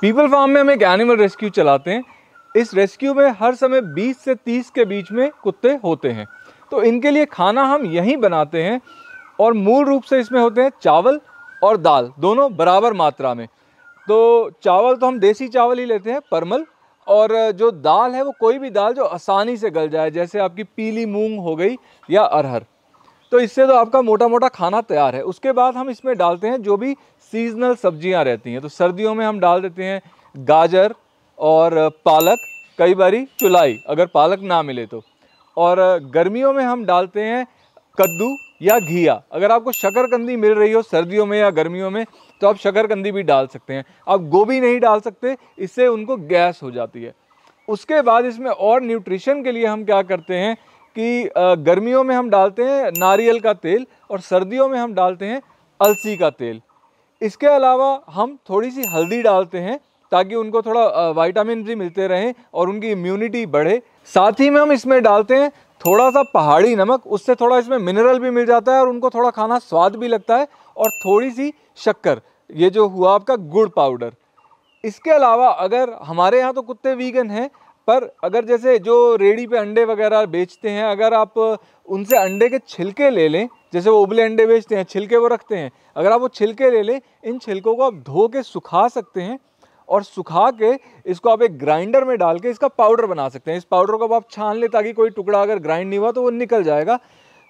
people farm में हम एक एनिमल रेस्क्यू चलाते हैं इस रेस्क्यू में हर समय 20 से 30 के बीच में कुत्ते होते हैं तो इनके लिए खाना हम यहीं बनाते हैं और मूल रूप से इसमें होते हैं चावल और दाल दोनों बराबर मात्रा में तो चावल तो हम देसी चावल ही लेते हैं परमल और जो दाल है वो कोई भी दाल जो आसानी से गल जाए जैसे आपकी पीली मूंग हो गई या अरहर तो इससे तो आपका मोटा मोटा खाना तैयार है उसके बाद हम इसमें डालते हैं जो भी सीजनल सब्जियां रहती हैं तो सर्दियों में हम डाल देते हैं गाजर और पालक कई बारी चुलाई अगर पालक ना मिले तो और गर्मियों में हम डालते हैं कद्दू या घिया अगर आपको शकरकंदी मिल रही हो सर्दियों में या गर्मियों में तो आप शकरकंदी भी डाल सकते हैं आप गोभी नहीं डाल सकते इससे उनको गैस हो जाती है उसके बाद इसमें और न्यूट्रिशन के लिए हम क्या करते हैं कि गर्मियों में हम डालते हैं नारियल का तेल और सर्दियों में हम डालते हैं अलसी का तेल इसके अलावा हम थोड़ी सी हल्दी डालते हैं ताकि उनको थोड़ा वाइटामिन भी मिलते रहें और उनकी इम्यूनिटी बढ़े साथ ही में हम इसमें डालते हैं थोड़ा सा पहाड़ी नमक उससे थोड़ा इसमें मिनरल भी मिल जाता है और उनको थोड़ा खाना स्वाद भी लगता है और थोड़ी सी शक्कर ये जो हुआ आपका गुड़ पाउडर इसके अलावा अगर हमारे यहाँ तो कुत्ते वीगन हैं पर अगर जैसे जो रेडी पे अंडे वगैरह बेचते हैं अगर आप उनसे अंडे के छिलके ले लें जैसे वो उबले अंडे बेचते हैं छिलके वो रखते हैं अगर आप वो छिलके ले लें इन छिलकों को आप धो के सुखा सकते हैं और सुखा के इसको आप एक ग्राइंडर में डाल के इसका पाउडर बना सकते हैं इस पाउडर को आप छान लें ताकि कोई टुकड़ा अगर ग्राइंड नहीं हुआ तो वो निकल जाएगा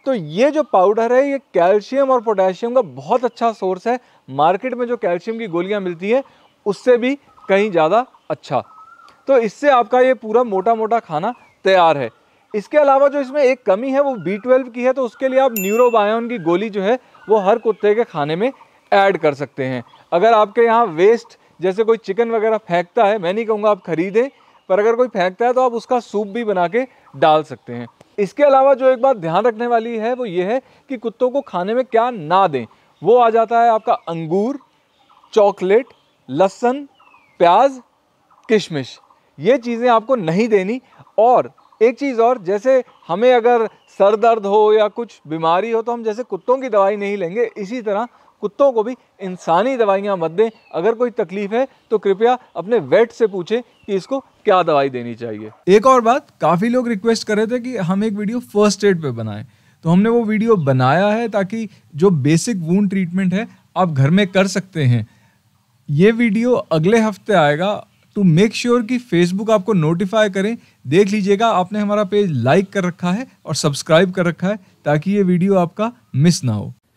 तो ये जो पाउडर है ये कैल्शियम और पोटेशियम का बहुत अच्छा सोर्स है मार्केट में जो कैल्शियम की गोलियाँ मिलती हैं उससे भी कहीं ज़्यादा अच्छा तो इससे आपका ये पूरा मोटा मोटा खाना तैयार है इसके अलावा जो इसमें एक कमी है वो बी ट्वेल्व की है तो उसके लिए आप न्यूरोबायोन की गोली जो है वो हर कुत्ते के खाने में ऐड कर सकते हैं अगर आपके यहाँ वेस्ट जैसे कोई चिकन वगैरह फेंकता है मैं नहीं कहूँगा आप खरीदें पर अगर कोई फेंकता है तो आप उसका सूप भी बना के डाल सकते हैं इसके अलावा जो एक बात ध्यान रखने वाली है वो ये है कि कुत्तों को खाने में क्या ना दें वो आ जाता है आपका अंगूर चॉकलेट लहसुन प्याज किशमिश ये चीज़ें आपको नहीं देनी और एक चीज़ और जैसे हमें अगर सर दर्द हो या कुछ बीमारी हो तो हम जैसे कुत्तों की दवाई नहीं लेंगे इसी तरह कुत्तों को भी इंसानी दवाइयाँ मत दें अगर कोई तकलीफ है तो कृपया अपने वेट से पूछें कि इसको क्या दवाई देनी चाहिए एक और बात काफ़ी लोग रिक्वेस्ट कर रहे थे कि हम एक वीडियो फर्स्ट एड पे बनाएं तो हमने वो वीडियो बनाया है ताकि जो बेसिक वून ट्रीटमेंट है आप घर में कर सकते हैं ये वीडियो अगले हफ्ते आएगा तो मेक श्योर कि फेसबुक आपको नोटिफाई करें देख लीजिएगा आपने हमारा पेज लाइक कर रखा है और सब्सक्राइब कर रखा है ताकि ये वीडियो आपका मिस ना हो